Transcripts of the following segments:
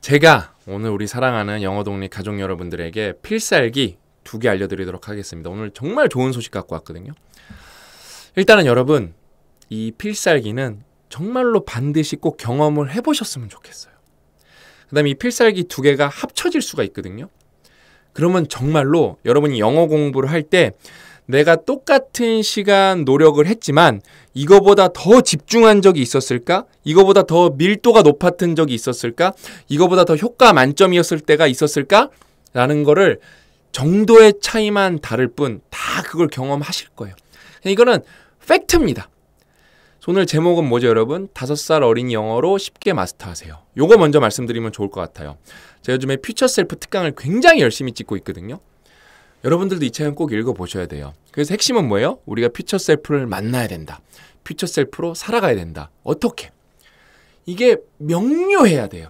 제가 오늘 우리 사랑하는 영어 독립 가족 여러분들에게 필살기 두 개 알려드리도록 하겠습니다. 오늘 정말 좋은 소식 갖고 왔거든요. 일단은 여러분 이 필살기는 정말로 반드시 꼭 경험을 해보셨으면 좋겠어요. 그다음에 이 필살기 두 개가 합쳐질 수가 있거든요. 그러면 정말로 여러분이 영어 공부를 할때 내가 똑같은 시간 노력을 했지만 이거보다 더 집중한 적이 있었을까? 이거보다 더 밀도가 높았던 적이 있었을까? 이거보다 더 효과 만점이었을 때가 있었을까? 라는 거를 정도의 차이만 다를 뿐 다 그걸 경험하실 거예요. 그러니까 이거는 팩트입니다. 오늘 제목은 뭐죠 여러분? 5살 어린 영어로 쉽게 마스터하세요. 요거 먼저 말씀드리면 좋을 것 같아요. 제가 요즘에 퓨처셀프 특강을 굉장히 열심히 찍고 있거든요. 여러분들도 이 책은 꼭 읽어보셔야 돼요. 그래서 핵심은 뭐예요? 우리가 퓨처 셀프를 만나야 된다. 퓨처 셀프로 살아가야 된다. 어떻게? 이게 명료해야 돼요.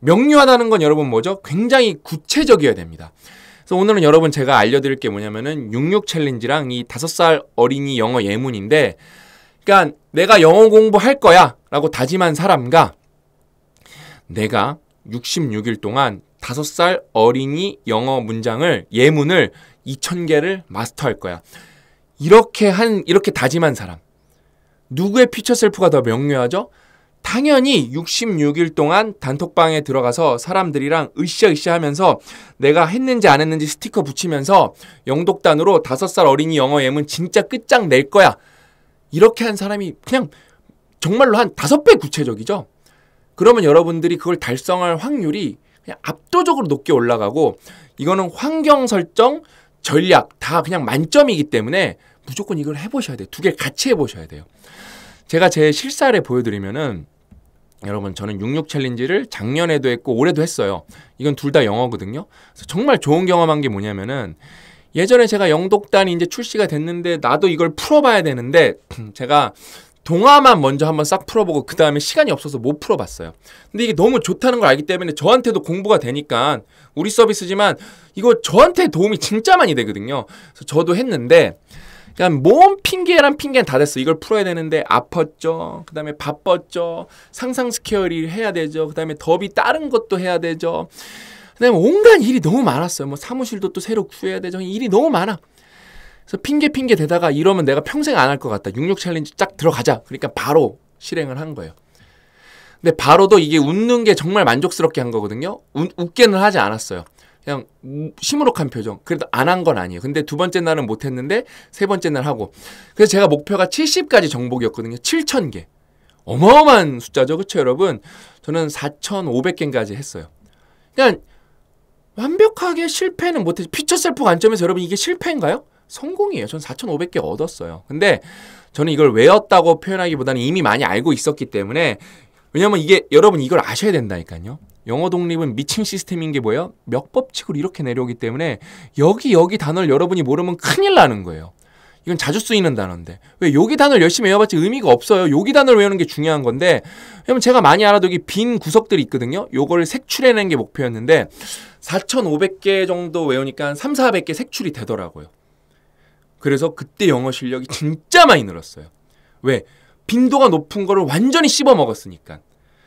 명료하다는 건 여러분 뭐죠? 굉장히 구체적이어야 됩니다. 그래서 오늘은 여러분 제가 알려드릴 게 뭐냐면은 66 챌린지랑 이 5살 어린이 영어 예문인데, 그러니까 내가 영어 공부할 거야 라고 다짐한 사람과 내가 66일 동안 5살 어린이 영어 문장을 예문을 2,000개를 마스터할 거야. 이렇게 한 이렇게 다짐한 사람. 누구의 피처 셀프가 더 명료하죠? 당연히 66일 동안 단톡방에 들어가서 사람들이랑 으쌰으쌰 하면서 내가 했는지 안 했는지 스티커 붙이면서 영독단으로 5살 어린이 영어 예문 진짜 끝장 낼 거야. 이렇게 한 사람이 그냥 정말로 한 5배 구체적이죠. 그러면 여러분들이 그걸 달성할 확률이 그냥 압도적으로 높게 올라가고 이거는 환경 설정, 전략 다 그냥 만점이기 때문에 무조건 이걸 해보셔야 돼요. 두개 같이 해보셔야 돼요. 제가 제 실사를 보여드리면은 여러분 저는 66 챌린지를 작년에도 했고 올해도 했어요. 이건 둘 다 영어거든요. 정말 좋은 경험한 게 뭐냐면은 예전에 제가 영독단이 이제 출시가 됐는데 나도 이걸 풀어봐야 되는데 제가 동화만 먼저 한번 싹 풀어보고 그 다음에 시간이 없어서 못 풀어봤어요. 근데 이게 너무 좋다는 걸 알기 때문에 저한테도 공부가 되니까 우리 서비스지만 이거 저한테 도움이 진짜 많이 되거든요. 그래서 저도 했는데 그냥 몸 핑계란 핑계는 다 됐어. 이걸 풀어야 되는데 아팠죠. 그 다음에 바빴죠. 상상 스케어이 해야 되죠. 그 다음에 더비 다른 것도 해야 되죠. 그 다음에 온갖 일이 너무 많았어요. 뭐 사무실도 또 새로 구해야 되죠. 일이 너무 많아. 그래서 핑계 핑계 대다가 이러면 내가 평생 안 할 것 같다. 66 챌린지 쫙 들어가자. 그러니까 바로 실행을 한 거예요. 근데 바로도 이게 웃는 게 정말 만족스럽게 한 거거든요. 우, 웃게는 하지 않았어요. 그냥 시무룩한 표정. 그래도 안 한 건 아니에요. 근데 두 번째 날은 못 했는데 세 번째 날 하고. 그래서 제가 목표가 70까지 정복이었거든요. 7,000개. 어마어마한 숫자죠. 그렇죠 여러분? 저는 4,500개까지 했어요. 그냥 완벽하게 실패는 못했죠. 피처 셀프 관점에서 여러분 이게 실패인가요? 성공이에요. 전 4,500개 얻었어요. 근데 저는 이걸 외웠다고 표현하기보다는 이미 많이 알고 있었기 때문에 왜냐면 이게 여러분 이걸 아셔야 된다니까요. 영어 독립은 미친 시스템인 게 뭐예요? 몇법칙으로 이렇게 내려오기 때문에 여기 여기 단어를 여러분이 모르면 큰일 나는 거예요. 이건 자주 쓰이는 단어인데 왜 여기 단어를 열심히 외워봤지 의미가 없어요. 여기 단어를 외우는 게 중요한 건데 왜냐면 제가 많이 알아도 여기 빈 구석들이 있거든요. 요걸 색출해낸 게 목표였는데 4,500개 정도 외우니까 3, 400개 색출이 되더라고요. 그래서 그때 영어 실력이 진짜 많이 늘었어요. 왜? 빈도가 높은 거를 완전히 씹어 먹었으니까.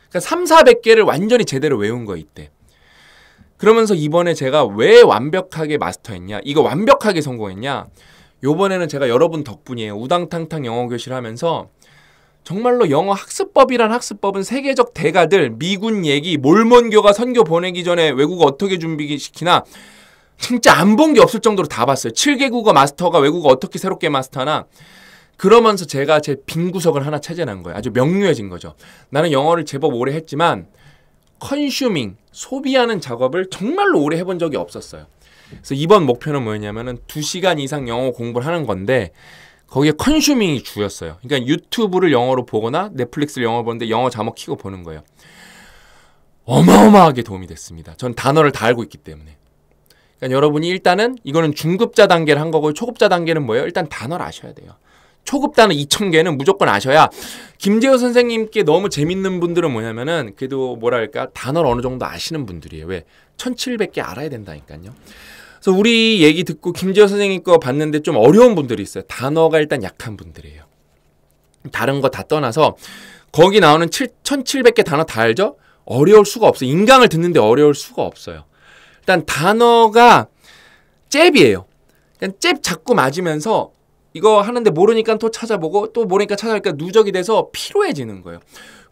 그러니까 3, 400개를 완전히 제대로 외운 거 있대. 그러면서 이번에 제가 왜 완벽하게 마스터했냐? 이거 완벽하게 성공했냐? 요번에는 제가 여러분 덕분이에요. 우당탕탕 영어 교실 하면서 정말로 영어 학습법이란 학습법은 세계적 대가들, 미군 얘기, 몰몬교가 선교 보내기 전에 외국어 어떻게 준비시키나 진짜 안 본 게 없을 정도로 다 봤어요. 7개국어 마스터가 외국어 어떻게 새롭게 마스터나 그러면서 제가 제 빈 구석을 하나 찾아한 거예요. 아주 명료해진 거죠. 나는 영어를 제법 오래 했지만 컨슈밍, 소비하는 작업을 정말로 오래 해본 적이 없었어요. 그래서 이번 목표는 뭐였냐면은 2시간 이상 영어 공부를 하는 건데 거기에 컨슈밍이 주였어요. 그러니까 유튜브를 영어로 보거나 넷플릭스를 영어로 보는데 영어 자막 키고 보는 거예요. 어마어마하게 도움이 됐습니다. 전 단어를 다 알고 있기 때문에. 그러니까 여러분이 일단은 이거는 중급자 단계를 한 거고 초급자 단계는 뭐예요? 일단 단어를 아셔야 돼요. 초급 단어 2,000개는 무조건 아셔야 김재호 선생님께 너무 재밌는 분들은 뭐냐면은 그래도 뭐랄까 단어를 어느 정도 아시는 분들이에요. 왜? 1,700개 알아야 된다니까요. 그래서 우리 얘기 듣고 김재호 선생님 거 봤는데 좀 어려운 분들이 있어요. 단어가 일단 약한 분들이에요. 다른 거 다 떠나서 거기 나오는 7, 1,700개 단어 다 알죠? 어려울 수가 없어요. 인강을 듣는데 어려울 수가 없어요. 일단 단어가 잽이에요. 그냥 그러니까 잽 자꾸 맞으면서 이거 하는데 모르니까 또 찾아보고 또 모르니까 찾아보니까 누적이 돼서 피로해지는 거예요.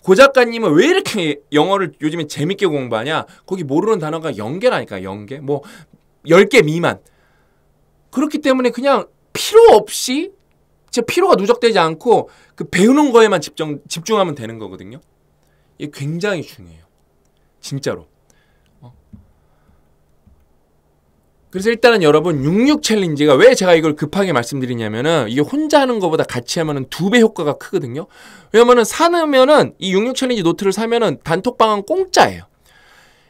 고 작가님은 왜 이렇게 영어를 요즘에 재밌게 공부하냐? 거기 모르는 단어가 연계라니까 연계. 뭐 10개 미만. 그렇기 때문에 그냥 필요 없이 제 피로가 누적되지 않고 그 배우는 거에만 집중 집중하면 되는 거거든요. 이게 굉장히 중요해요. 진짜로. 그래서 일단은 여러분 66 챌린지가 왜 제가 이걸 급하게 말씀드리냐면은 이게 혼자 하는 것보다 같이 하면은 두 배 효과가 크거든요. 왜냐면은 사면은 이 66 챌린지 노트를 사면은 단톡방은 공짜예요.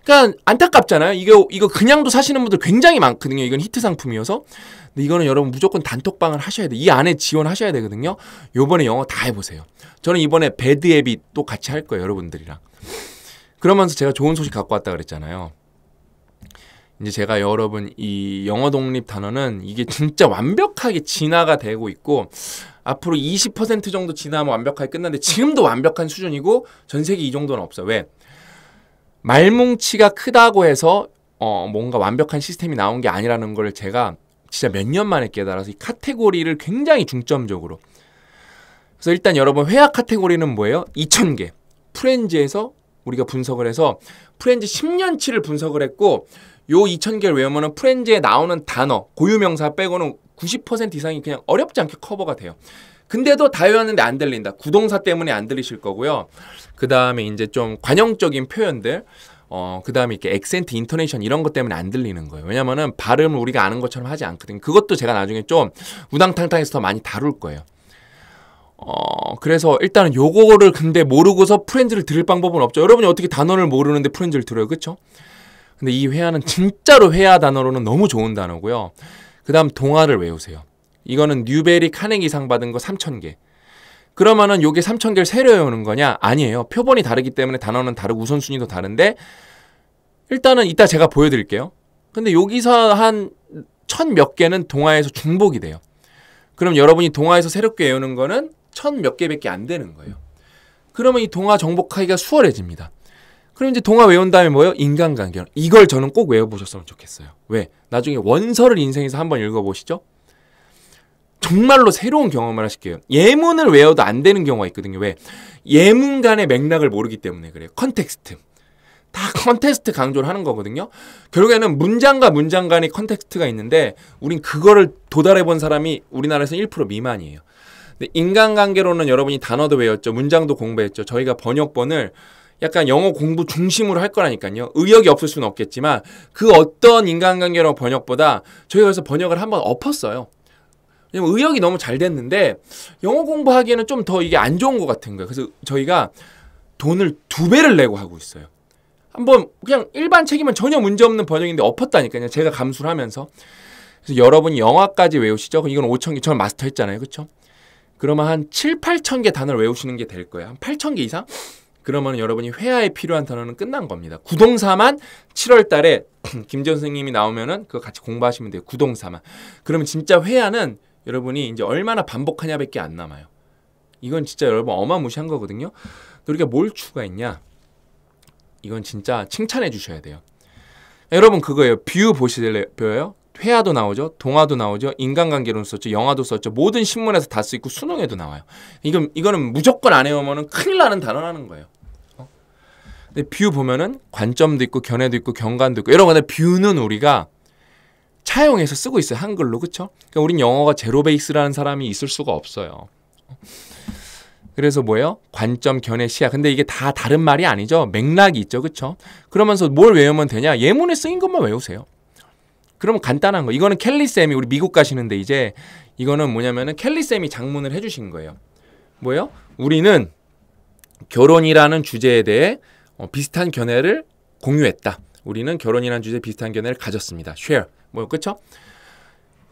그러니까 안타깝잖아요. 이거 이거 그냥도 사시는 분들 굉장히 많거든요. 이건 히트 상품이어서. 근데 이거는 여러분 무조건 단톡방을 하셔야 돼. 이 안에 지원하셔야 되거든요. 요번에 영어 다해 보세요. 저는 이번에 배드 앱이 또 같이 할 거예요, 여러분들이랑. 그러면서 제가 좋은 소식 갖고 왔다 그랬잖아요. 이제 제가 여러분 이 영어 독립 단어는 이게 진짜 완벽하게 진화가 되고 있고 앞으로 20% 정도 지나면 완벽하게 끝나는데 지금도 완벽한 수준이고 전 세계 이 정도는 없어. 왜? 말뭉치가 크다고 해서 어 뭔가 완벽한 시스템이 나온 게 아니라는 걸 제가 진짜 몇 년 만에 깨달아서 이 카테고리를 굉장히 중점적으로 그래서 일단 여러분 회화 카테고리는 뭐예요? 2000개. 프렌즈에서 우리가 분석을 해서 프렌즈 10년치를 분석을 했고 요 2,000개를 외우면은 프렌즈에 나오는 단어, 고유명사 빼고는 90% 이상이 그냥 어렵지 않게 커버가 돼요. 근데도 다 외웠는데 안 들린다. 구동사 때문에 안 들리실 거고요. 그 다음에 이제 좀 관용적인 표현들. 어, 그 다음에 이렇게 액센트, 인터네이션 이런 것 때문에 안 들리는 거예요. 왜냐면은 발음을 우리가 아는 것처럼 하지 않거든요. 그것도 제가 나중에 좀 우당탕탕해서 더 많이 다룰 거예요. 어, 그래서 일단은 요거를 근데 모르고서 프렌즈를 들을 방법은 없죠. 여러분이 어떻게 단어를 모르는데 프렌즈를 들어요. 그쵸? 그렇죠? 근데 이 회화는 진짜로 회화 단어로는 너무 좋은 단어고요. 그 다음 동화를 외우세요. 이거는 뉴베리 카네기 상 받은 거 3,000개. 그러면은 요게 3,000개를 세려 외우는 거냐? 아니에요. 표본이 다르기 때문에 단어는 다르고 우선순위도 다른데 일단은 이따 제가 보여드릴게요. 근데 여기서 한 천 몇 개는 동화에서 중복이 돼요. 그럼 여러분이 동화에서 새롭게 외우는 거는 천 몇 개밖에 안 되는 거예요. 그러면 이 동화 정복하기가 수월해집니다. 그럼 이제 동화 외운 다음에 뭐예요? 인간관계. 론 이걸 저는 꼭 외워보셨으면 좋겠어요. 왜? 나중에 원서를 인생에서 한번 읽어보시죠. 정말로 새로운 경험을 하실게요. 예문을 외워도 안 되는 경우가 있거든요. 왜? 예문 간의 맥락을 모르기 때문에 그래요. 컨텍스트. 다 컨텍스트 강조를 하는 거거든요. 결국에는 문장과 문장 간의 컨텍스트가 있는데 우린 그거를 도달해 본 사람이 우리나라에서 1% 미만이에요. 근데 인간관계로는 여러분이 단어도 외웠죠. 문장도 공부했죠. 저희가 번역본을 약간 영어 공부 중심으로 할 거라니까요. 의욕이 없을 수는 없겠지만 그 어떤 인간관계로 번역보다 저희가 그래서 번역을 한번 엎었어요. 왜냐면 의역이 너무 잘 됐는데 영어 공부하기에는 좀 더 이게 안 좋은 것 같은 거예요. 그래서 저희가 돈을 두 배를 내고 하고 있어요. 한번 그냥 일반 책이면 전혀 문제 없는 번역인데 엎었다니까요. 제가 감수를 하면서 그래서 여러분이 영화까지 외우시죠. 그럼 이건 5천 개, 저는 마스터했잖아요, 그렇죠? 그러면 한 7, 8천 개 단어를 외우시는 게 될 거예요. 한 8천 개 이상? 그러면 여러분이 회화에 필요한 단어는 끝난 겁니다. 구동사만 7월 달에 김재 선생님이 나오면은 그거 같이 공부하시면 돼요. 구동사만. 그러면 진짜 회화는 여러분이 이제 얼마나 반복하냐밖에 안 남아요. 이건 진짜 여러분 어마무시한 거거든요. 그러니까 뭘 추가했냐? 이건 진짜 칭찬해 주셔야 돼요. 여러분 그거예요. 뷰보시려고요 회화도 나오죠. 동화도 나오죠. 인간관계론 썼죠. 영화도 썼죠. 모든 신문에서 다 쓰이고 수능에도 나와요. 이건 이거는 무조건 안해오면 큰일 나는 단어라는 거예요. 근데 뷰 보면은 관점도 있고 견해도 있고 경관도 있고 여러 가지 뷰는 우리가 차용해서 쓰고 있어요 한글로 그쵸? 그러니까 우린 영어가 제로 베이스라는 사람이 있을 수가 없어요. 그래서 뭐예요? 관점, 견해, 시야. 근데 이게 다 다른 말이 아니죠. 맥락이 있죠. 그쵸? 그러면서 뭘 외우면 되냐? 예문에 쓰인 것만 외우세요. 그러면 간단한 거. 이거는 켈리쌤이 우리 미국 가시는데 이제 이거는 뭐냐면은 켈리쌤이 장문을 해주신 거예요. 뭐예요? 우리는 결혼이라는 주제에 대해 어, 비슷한 견해를 공유했다. 우리는 결혼이라는 주제에 비슷한 견해를 가졌습니다. share. 뭐그쵸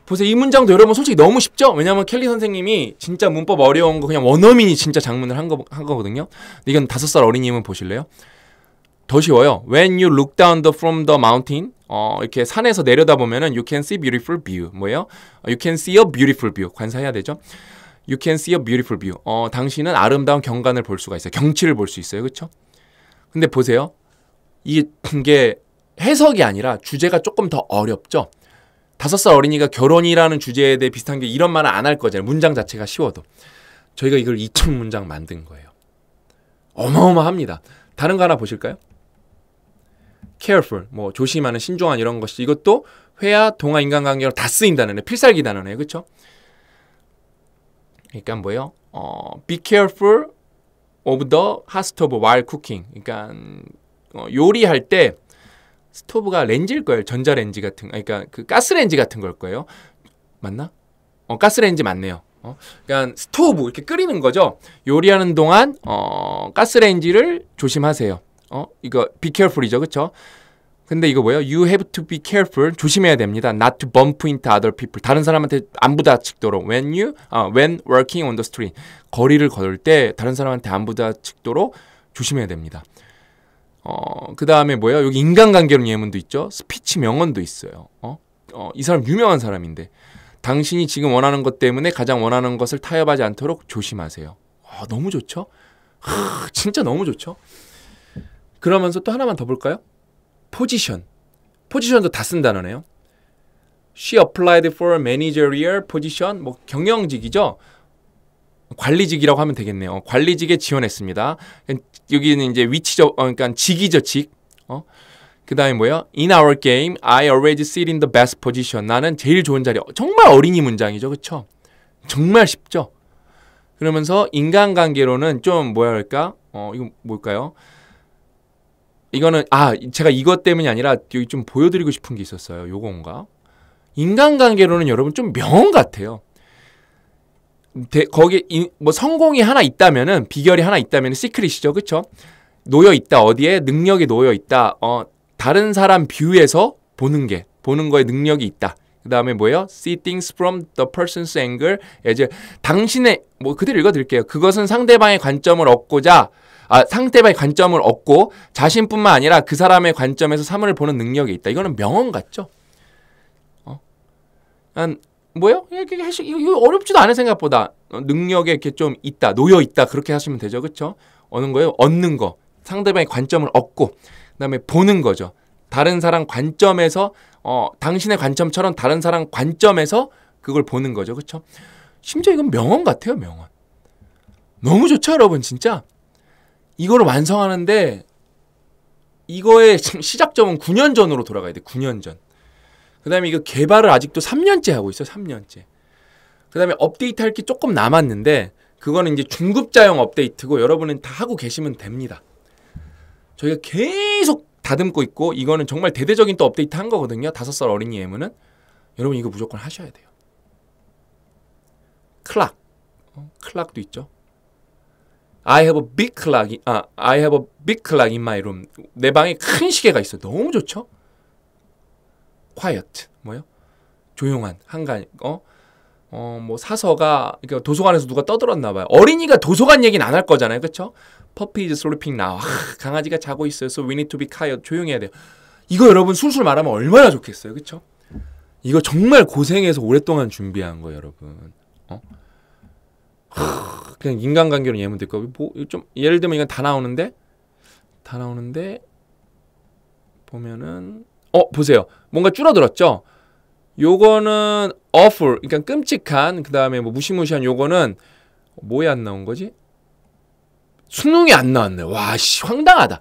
보세요. 이 문장도 여러분 솔직히 너무 쉽죠? 왜냐면 켈리 선생님이 진짜 문법 어려운 거 그냥 원어민이 진짜 장문을 한, 거, 한 거거든요. 이건 다섯 살 어린이면 보실래요? 더 쉬워요. When you look down the, from the mountain, 어, 이렇게 산에서 내려다 보면은 you can see beautiful view. 뭐예요? 어, you can see a beautiful view. 관사해야 되죠. You can see a beautiful view. 어, 당신은 아름다운 경관을 볼 수가 있어요. 경치를 볼 수 있어요. 그렇죠? 근데 보세요. 이게 음, 해석이 아니라 주제가 조금 더 어렵죠. 다섯 살 어린이가 결혼이라는 주제에 대해 비슷한 게 이런 말은 안 할 거잖아요. 문장 자체가 쉬워도. 저희가 이걸 2천 문장 만든 거예요. 어마어마합니다. 다른 거 하나 보실까요? careful, 뭐 조심하는, 신중한 이런 것이 이것도 회화, 동화, 인간관계로 다 쓰인다는 애, 필살기 단어네요. 그렇죠? 그러니까 뭐예요? 어, be careful of the hot stove while cooking. 그러니까 어, 요리할 때 스토브가 렌즈일 거예요. 전자렌지 같은, 그러니까 그 가스렌지 같은 걸 거예요. 맞나? 어, 가스렌지 맞네요. 어, 그러니까 스토브 이렇게 끓이는 거죠. 요리하는 동안 어, 가스레지를 조심하세요. 어, 이거 be careful이죠, 그렇죠? 근데 이거 뭐예요? You have to be careful. 조심해야 됩니다. Not to bump into other people. 다른 사람한테 안 부딪히도록. When you, 아, when working on the street. 거리를 걸을 때 다른 사람한테 안 부딪히도록 조심해야 됩니다. 어, 그 다음에 뭐예요? 여기 인간관계론 예문도 있죠? 스피치 명언도 있어요. 어? 어, 이 사람 유명한 사람인데. 당신이 지금 원하는 것 때문에 가장 원하는 것을 타협하지 않도록 조심하세요. 와, 너무 좋죠? 하, 진짜 너무 좋죠? 그러면서 또 하나만 더 볼까요? 포지션. 포지션도 다쓴다네요 She applied for managerial position. 뭐 경영직이죠. 관리직이라고 하면 되겠네요. 관리직에 지원했습니다. 여기는 이제 위치적, 어, 그러니까 직이죠, 직. 어? 그 다음에 뭐예 In our game, I always i t in the best position. 나는 제일 좋은 자리. 정말 어린이 문장이죠, 그쵸? 정말 쉽죠? 그러면서 인간관계로는 좀 뭐랄까? 어, 이거 뭘까요? 이거는 아 제가 이것 때문이 아니라 여기 좀 보여드리고 싶은 게 있었어요. 요건가? 인간관계로는 여러분 좀 명언 같아요. 대, 거기 인, 뭐 성공이 하나 있다면은 비결이 하나 있다면 시크릿이죠, 그렇죠? 놓여 있다 어디에 능력이 놓여 있다. 어 다른 사람 뷰에서 보는 게 보는 거에 능력이 있다. 그 다음에 뭐예요? See things from the person's angle. 예, 이제 당신의 뭐 그대로 읽어드릴게요. 그것은 상대방의 관점을 얻고자 아, 상대방의 관점을 얻고 자신뿐만 아니라 그 사람의 관점에서 사물을 보는 능력이 있다. 이거는 명언 같죠? 어? 난 뭐요? 이게 이거 어렵지도 않은 생각보다 능력에 이렇게 좀 있다, 놓여 있다 그렇게 하시면 되죠, 그렇죠? 얻는 거예요, 얻는 거. 상대방의 관점을 얻고 그다음에 보는 거죠. 다른 사람 관점에서 어, 당신의 관점처럼 다른 사람 관점에서 그걸 보는 거죠. 그렇죠? 심지어 이건 명언 같아요, 명언. 너무 좋죠, 여러분, 진짜. 이거를 완성하는데 이거의 시작점은 9년 전으로 돌아가야 돼. 9년 전. 그다음에 이거 개발을 아직도 3년째 하고 있어. 3년째. 그다음에 업데이트 할 게 조금 남았는데 그거는 이제 중급자용 업데이트고 여러분은 다 하고 계시면 됩니다. 저희가 계속 다듬고 있고 이거는 정말 대대적인 또 업데이트 한 거거든요. 다섯 살 어린이 애무는 여러분 이거 무조건 하셔야 돼요. 클락 어, 클락도 있죠. I have a big clock. 아, I have a big clock in my room. 내 방에 큰 시계가 있어. 너무 좋죠? quiet. 뭐요? 조용한 한간 어? 어, 뭐 사서가 그러니까 도서관에서 누가 떠들었나 봐요. 어린이가 도서관 얘기는 안 할 거잖아요. 그렇죠? Puppy is sleeping now. 하, 강아지가 자고 있어요. So we need to be quiet. 조용해야 히 돼요. 이거 여러분 술술 말하면 얼마나 좋겠어요. 그쵸? 이거 정말 고생해서 오랫동안 준비한 거예요, 여러분. 어? 그냥 인간관계로 예면 될거 뭐, 좀 예를 들면 이건 다 나오는데 다 나오는데 보면은 어 보세요 뭔가 줄어들었죠 요거는 awful 그러니까 끔찍한 그 다음에 뭐 무시무시한 요거는 뭐에 안 나온 거지 수능이 안 나왔네. 와, 씨, 황당하다.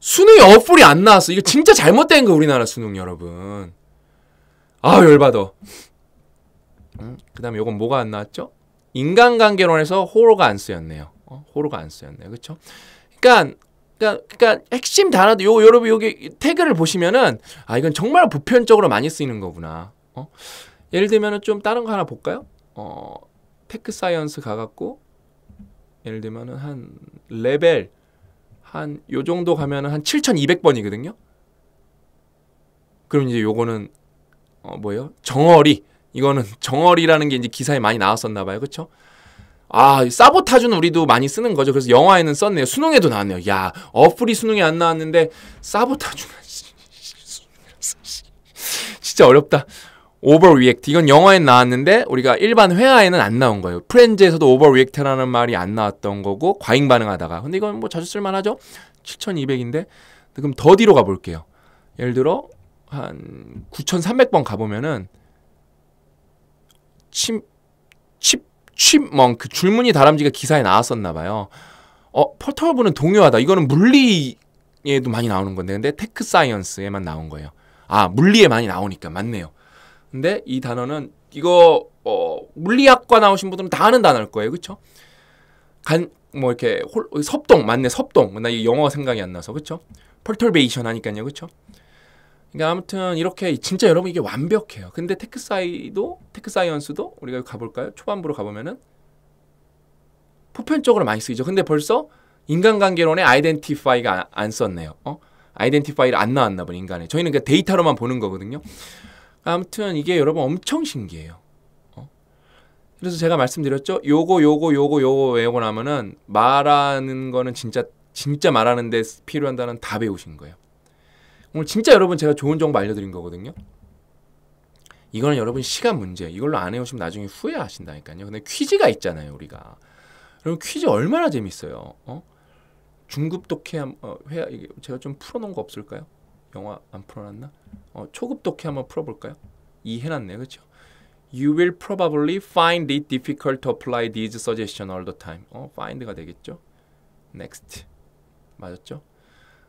수능이 어플이 안 나왔어. 이거 진짜 잘못된 거, 우리나라 수능, 여러분. 아, 열받아. 음, 그 다음에 요건 뭐가 안 나왔죠? 인간관계론에서 호러가안 쓰였네요. 어? 호러가안 쓰였네요. 그쵸? 그니까, 그니까그니까 그러니까 핵심 단어도 요 여러분 여기 태그를 보시면은 아 이건 정말 보편적으로 많이 쓰이는 거구나. 어? 예를 들면은 좀 다른 거 하나 볼까요? 어 테크 사이언스 가갖고 예를 들면은 한 레벨 한 요 정도 가면은 한 7,200번이거든요. 그럼 이제 요거는 어 뭐예요? 정어리. 이거는 정어리라는 게 이제 기사에 많이 나왔었나 봐요. 그렇죠? 아, 사보타주는 우리도 많이 쓰는 거죠. 그래서 영화에는 썼네요. 수능에도 나왔네요. 야, 어플이 수능에 안 나왔는데 사보타주는 진짜 어렵다. 오버리액트 이건 영어에 나왔는데 우리가 일반 회화에는 안 나온 거예요. 프렌즈에서도 오버리액트라는 말이 안 나왔던 거고 과잉 반응하다가 근데 이건 뭐 자주 쓸만하죠? 7200인데 그럼 더 뒤로 가볼게요. 예를 들어 한 9300번 가보면은 침, 칩, 칩멍크 그 줄무늬 다람쥐가 기사에 나왔었나 봐요. 어, 펄터브는 동요하다. 이거는 물리에도 많이 나오는 건데 근데 테크 사이언스에만 나온 거예요. 아, 물리에 많이 나오니까 맞네요. 근데 이 단어는 이거 어, 물리학과 나오신 분들은 다 아는 단어일 거예요. 그렇간뭐 이렇게 홀, 섭동 맞네 섭동 나이 영어 생각이 안 나서 그렇죠? 펄털베이션 하니까요 그렇죠? 그러니까 아무튼 이렇게 진짜 여러분 이게 완벽해요. 근데 테크사이도 테크사이언스도 우리가 가볼까요? 초반부로 가보면은 보편적으로 많이 쓰이죠. 근데 벌써 인간관계론에 아이덴티파이가 안, 썼네요. 어? 아이덴티파이를 안 나왔나 보니 인간에 저희는 그 데이터로만 보는 거거든요. 아무튼 이게 여러분 엄청 신기해요. 어? 그래서 제가 말씀드렸죠. 요거 요거 요거 요거 외우고 나면은 말하는 거는 진짜 진짜 말하는 데 필요한다는 다 배우신 거예요. 오늘 진짜 여러분 제가 좋은 정보 알려드린 거거든요. 이거는 여러분 시간 문제. 이걸로 안 해오시면 나중에 후회하신다니까요. 근데 퀴즈가 있잖아요, 우리가. 여러분 퀴즈 얼마나 재밌어요. 어? 중급 독해 어, 회 제가 좀 풀어놓은 거 없을까요? 영화 안 풀어놨나? 어, 초급 독해 한번 풀어볼까요? 이 해놨네, 그렇죠? You will probably find it difficult to apply these suggestions all the time. 어, find가 되겠죠? Next. 맞았죠?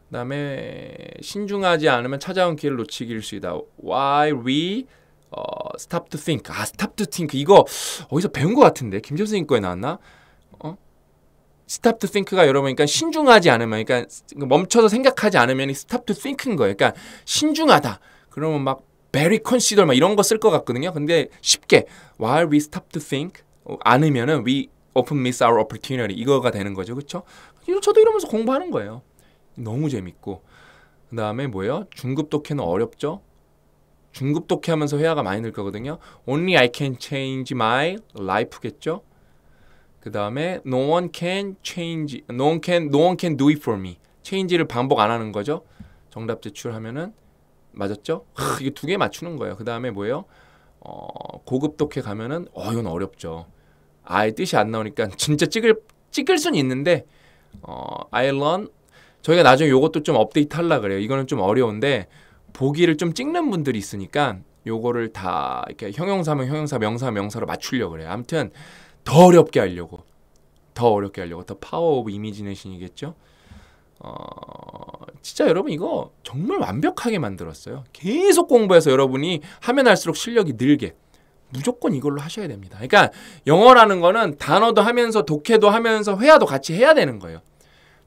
그 다음에 신중하지 않으면 찾아온 기회를 놓치기일 수 있다. Why we 어, stop to think. 아, stop to think. 이거 어디서 배운 것 같은데? 김재수님 거에 나왔나? 스탑 투 싱크가 여러분 이니까 신중하지 않으면 그러니까 멈춰서 생각하지 않으면 스탑 투 싱크인 거예요. 그러니까 신중하다. 그러면 막 very consider 막 이런 거 쓸 것 같거든요. 근데 쉽게 while we stop to think 어, 않으면은 we often miss our opportunity 이거가 되는 거죠. 그렇죠? 저도 이러면서 공부하는 거예요. 너무 재밌고 그다음에 뭐예요? 중급 독해는 어렵죠? 중급 독해하면서 회화가 많이 늘 거거든요. Only I can change my life겠죠? 그 다음에 no one can change, no one can, no one can do it for me. change를 반복 안 하는 거죠. 정답 제출하면은 맞았죠? 하, 이게 두 개 맞추는 거예요. 그 다음에 뭐예요? 어, 고급 독해 가면은 어 이건 어렵죠. 아예 뜻이 안 나오니까 진짜 찍을 찍을 순 있는데 어, I learn 저희가 나중에 요것도 좀 업데이트 하려 그래요. 이거는 좀 어려운데 보기를 좀 찍는 분들이 있으니까 요거를 다 이렇게 형용사면 형용사 명사 명사로 맞추려 그래요. 아무튼 더 어렵게 하려고 더 어렵게 하려고 더 파워 오브 이미지네이션이겠죠. 어, 진짜 여러분 이거 정말 완벽하게 만들었어요. 계속 공부해서 여러분이 하면 할수록 실력이 늘게 무조건 이걸로 하셔야 됩니다. 그러니까 영어라는 거는 단어도 하면서 독해도 하면서 회화도 같이 해야 되는 거예요.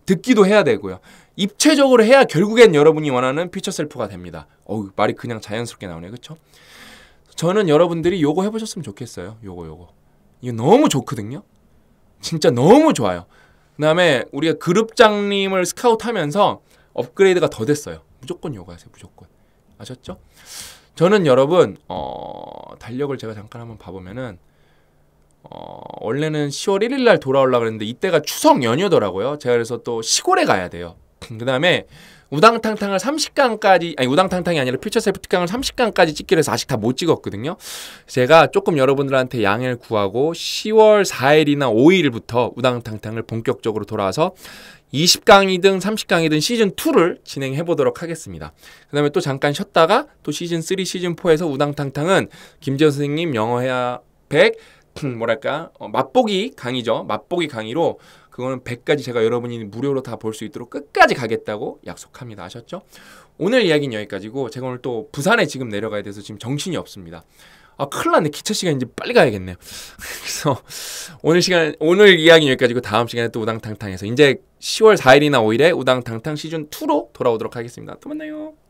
듣기도 해야 되고요. 입체적으로 해야 결국엔 여러분이 원하는 피처 셀프가 됩니다. 어 말이 그냥 자연스럽게 나오네. 그렇죠? 저는 여러분들이 요거 해보셨으면 좋겠어요. 요거 요거. 이거 너무 좋거든요. 진짜 너무 좋아요. 그다음에 우리가 그룹장님을 스카웃하면서 업그레이드가 더 됐어요. 무조건 요가하세요. 무조건. 아셨죠? 저는 여러분 어, 달력을 제가 잠깐 한번 봐보면은 어, 원래는 10월 1일 날 돌아올라 그랬는데 이때가 추석 연휴더라고요. 제가 그래서 또 시골에 가야 돼요. 음, 그 다음에 우당탕탕을 30강까지 아니 우당탕탕이 아니라 퓨처 세프티강을 30강까지 찍기로 해서 아직 다 못 찍었거든요. 제가 조금 여러분들한테 양해를 구하고 10월 4일이나 5일부터 우당탕탕을 본격적으로 돌아와서 20강이든 30강이든 시즌 2를 진행해 보도록 하겠습니다. 그다음에 또 잠깐 쉬었다가 또 시즌 3, 시즌 4에서 우당탕탕은 김재현 선생님 영어해야 100 음, 뭐랄까 어, 맛보기 강의죠. 맛보기 강의로 그거는 1 0 0까지 제가 여러분이 무료로 다 볼 수 있도록 끝까지 가겠다고 약속합니다. 아셨죠? 오늘 이야기는 여기까지고 제가 오늘 또 부산에 지금 내려가야 돼서 지금 정신이 없습니다. 아, 큰일 났네. 기차 시간 이제 빨리 가야겠네요. 그래서 오늘 시간, 오늘 이야기는 여기까지고 다음 시간에 또 우당탕탕해서 이제 10월 4일이나 5일에 우당탕탕 시즌2로 돌아오도록 하겠습니다. 또 만나요.